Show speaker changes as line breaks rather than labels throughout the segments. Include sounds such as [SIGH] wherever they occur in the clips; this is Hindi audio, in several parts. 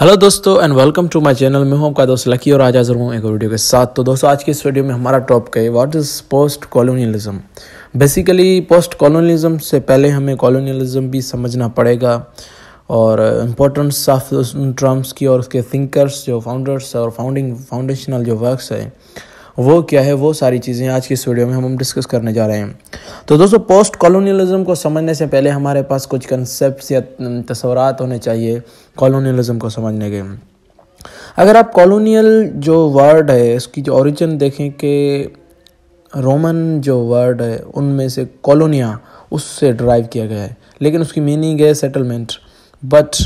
हेलो दोस्तों and welcome to my channel मैं हूं आपका दोस्त लकी और आज हाजिर हूं एक वीडियो के साथ तो दोस्तों आज की इस वीडियो में हमारा टॉपिक है what is post colonialism basically post colonialism से पहले हमें कॉलोनियलिज्म भी समझना पड़ेगा और इम्पोर्टेंस ऑफ उन टर्म्स की और उसके थिंकर्स जो फाउंडर्स और फाउंडिंग फाउंडेशनल जो वर्क्स है वो क्या है वो सारी चीज़ें आज की इस वीडियो में हम डिस्कस करने जा रहे हैं तो दोस्तों पोस्ट कॉलोनियलिज्म को समझने से पहले हमारे पास कुछ कंसेप्ट या तस्वरत होने चाहिए कॉलोनियलिज्म को समझने के अगर आप कॉलोनियल जो वर्ड है इसकी जो ओरिजिन देखें कि रोमन जो वर्ड है उनमें से कॉलोनिया उससे ड्राइव किया गया है लेकिन उसकी मीनिंग है सेटलमेंट बट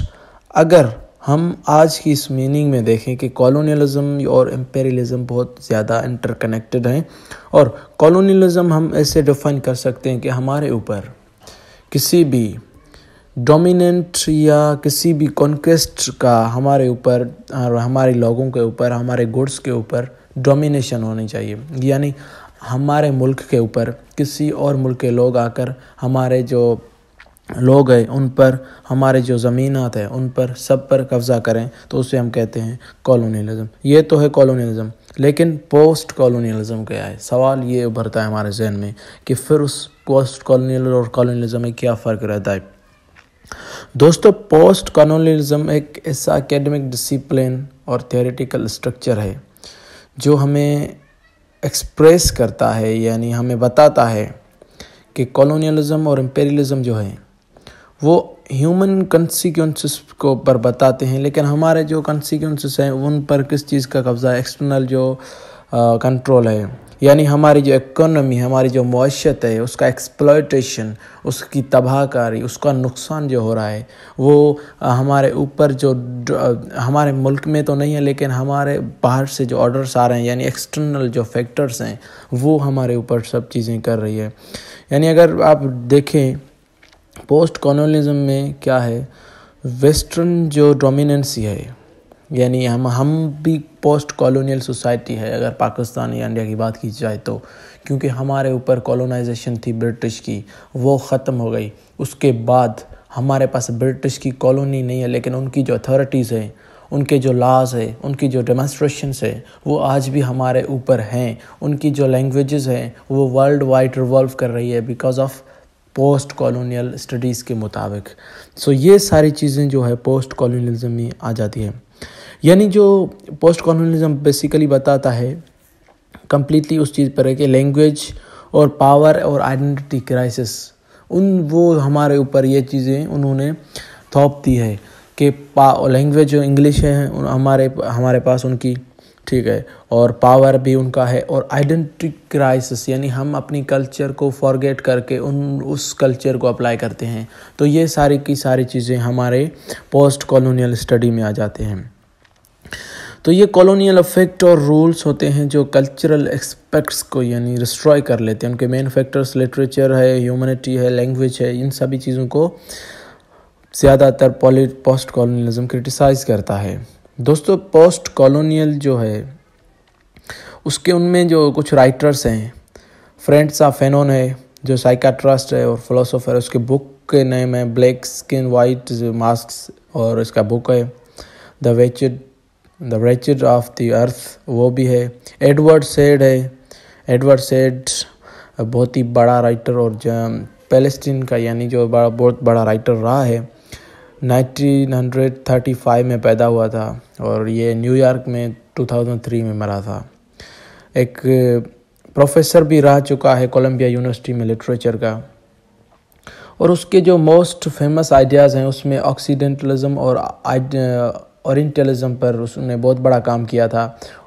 अगर हम आज की इस मीनिंग में देखें कि कॉलोनियलिज्म और एम्पेरियलिज्म बहुत ज़्यादा इंटरकनेक्टेड हैं और कॉलोनियलिज्म हम ऐसे डिफाइन कर सकते हैं कि हमारे ऊपर किसी भी डोमिनेंट या किसी भी कॉन्क्वेस्ट का हमारे ऊपर हमारे लोगों के ऊपर हमारे गुड्स के ऊपर डोमिनेशन होनी चाहिए यानी हमारे मुल्क के ऊपर किसी और मुल्क के लोग आकर हमारे जो लोग हैं उन पर हमारे जो ज़मीनात है उन पर सब पर कब्ज़ा करें तो उसे हम कहते हैं कॉलोनीलिज़म ये तो है कॉलोनीलिज़म लेकिन पोस्ट कॉलोनीलिज़म क्या है सवाल ये उभरता है हमारे जहन में कि फिर उस पोस्ट कॉलोनील और कॉलोनीलिज़म में क्या फ़र्क रहता है दोस्तों पोस्ट कॉलोनीलिज़म एक ऐसा एकेडमिक डिसिप्लिन और थेरेटिकल स्ट्रक्चर है जो हमें एक्सप्रेस करता है यानी हमें बताता है कि कॉलोनीलिजम और इम्पेरियलिज़म जो है वो ह्यूमन कंसिक्वेंसेस को पर बताते हैं लेकिन हमारे जो कंसिक्वेंसेस हैं उन पर किस चीज़ का कब्ज़ा एक्सटर्नल जो कंट्रोल है यानी हमारी जो इकोनॉमी हमारी जो मैशत है उसका एक्सप्लोइटेशन उसकी तबाहकारी उसका नुकसान जो हो रहा है वो हमारे ऊपर जो हमारे मुल्क में तो नहीं है लेकिन हमारे बाहर से जो ऑर्डर्स आ रहे हैं यानी एक्सटर्नल जो फैक्टर्स हैं वो हमारे ऊपर सब चीज़ें कर रही है यानी अगर आप देखें पोस्ट कॉलोनिज्म में क्या है वेस्टर्न जो डोमिनेंसी है यानी हम हम भी पोस्ट कॉलोनियल सोसाइटी है अगर पाकिस्तान या इंडिया की बात की जाए तो क्योंकि हमारे ऊपर कॉलोनाइजेशन थी ब्रिटिश की वो ख़त्म हो गई उसके बाद हमारे पास ब्रिटिश की कॉलोनी नहीं है लेकिन उनकी जो अथॉरिटीज़ हैं उनके जो लॉज है उनकी जो डेमोस्ट्रेशंस है वो आज भी हमारे ऊपर हैं उनकी जो लैंग्वेजेस हैं वो वर्ल्ड वाइड रिवॉल्व कर रही है because of post colonial studies के मुताबिक सो ये सारी चीज़ें जो है पोस्ट कॉलोनियलिज्म में आ जाती हैं यानी जो पोस्ट कॉलोनियलिज्म बेसिकली बताता है कम्प्लीटली उस चीज़ पर है कि लैंग्वेज और पावर और आइडेंटिटी क्राइसिस उन वो हमारे ऊपर ये चीज़ें उन्होंने थोप दी है कि लैंग्वेज जो इंग्लिश है हमारे हमारे पास उनकी ठीक है और पावर भी उनका है और आइडेंटिटी क्राइसिस यानी हम अपनी कल्चर को फॉरगेट करके उन उस कल्चर को अप्लाई करते हैं तो ये सारी की सारी चीज़ें हमारे पोस्ट कॉलोनियल स्टडी में आ जाते हैं तो ये कॉलोनियल अफेक्ट और रूल्स होते हैं जो कल्चरल एक्सपेक्ट्स को यानी डिस्ट्रॉय कर लेते हैं उनके मेन फैक्टर्स लिटरेचर है ह्यूमनिटी है लैंग्वेज है इन सभी चीज़ों को ज़्यादातर पोस्ट कॉलोनियलिज्म क्रिटिसाइज़ करता है दोस्तों पोस्ट कॉलोनियल जो है उसके उनमें जो कुछ राइटर्स हैं फ्रेंड्स ऑफ फेनोन है जो साइकाट्रस्ट है और फिलोसोफर उसके बुक के नेम है ब्लैक स्किन वाइट मास्क और इसका बुक है the wretched the wretched of the earth वो भी है एडवर्ड सेड है एडवर्ड सेड बहुत ही बड़ा राइटर और पैलेस्टीन का यानी जो बड़ा बहुत बड़ा राइटर रहा है 1935 में पैदा हुआ था और ये न्यूयॉर्क में 2003 में मरा था एक प्रोफेसर भी रह चुका है कोलंबिया यूनिवर्सिटी में लिटरेचर का और उसके जो मोस्ट फेमस आइडियाज़ हैं उसमें ऑक्सीडेंटलिज़म और औरटलिज़म पर उसने बहुत बड़ा काम किया था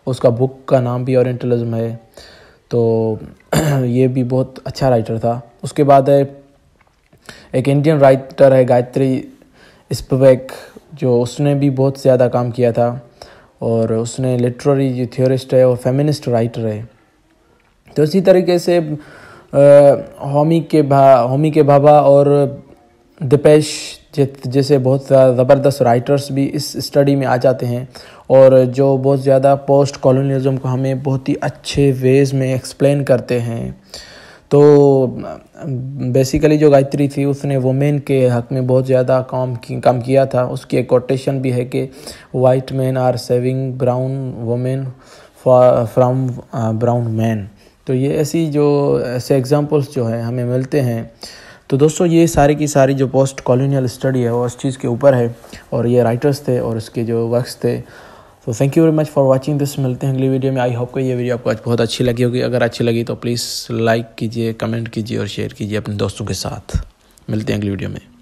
उसका बुक का नाम भी औरटलिज़म है तो [CLEARS THROAT] ये भी बहुत अच्छा राइटर था उसके बाद है एक इंडियन राइटर है गायत्री स्पबैक जो उसने भी बहुत ज़्यादा काम किया था और उसने लिटरेरी जो थियोरिस्ट है और फेमिनिस्ट राइटर है तो इसी तरीके से होमी के भा होमी के बाबा और दिपेश जैसे बहुत ज़बरदस्त राइटर्स भी इस स्टडी में आ जाते हैं और जो बहुत ज़्यादा पोस्ट कॉलोनीज़म को हमें बहुत ही अच्छे वेज में एक्सप्लेन करते हैं तो बेसिकली जो गायत्री थी उसने वुमेन के हक में बहुत ज़्यादा काम की, काम किया था उसकी एक कोटेशन भी है कि white man are saving brown women from brown man तो ये ऐसी जो ऐसे एग्ज़ाम्पल्स जो है हमें मिलते हैं तो दोस्तों ये सारी की सारी जो पोस्ट कॉलोनियल स्टडी है वो इस चीज़ के ऊपर है और ये राइटर्स थे और इसके जो वर्क्स थे तो thank you very much for watching this मिलते हैं अगली वीडियो में आई होप को ये वीडियो आपको आज बहुत अच्छी लगी होगी अगर अच्छी लगी तो प्लीज़ लाइक कीजिए कमेंट कीजिए और शेयर कीजिए अपने दोस्तों के साथ मिलते हैं अगली वीडियो में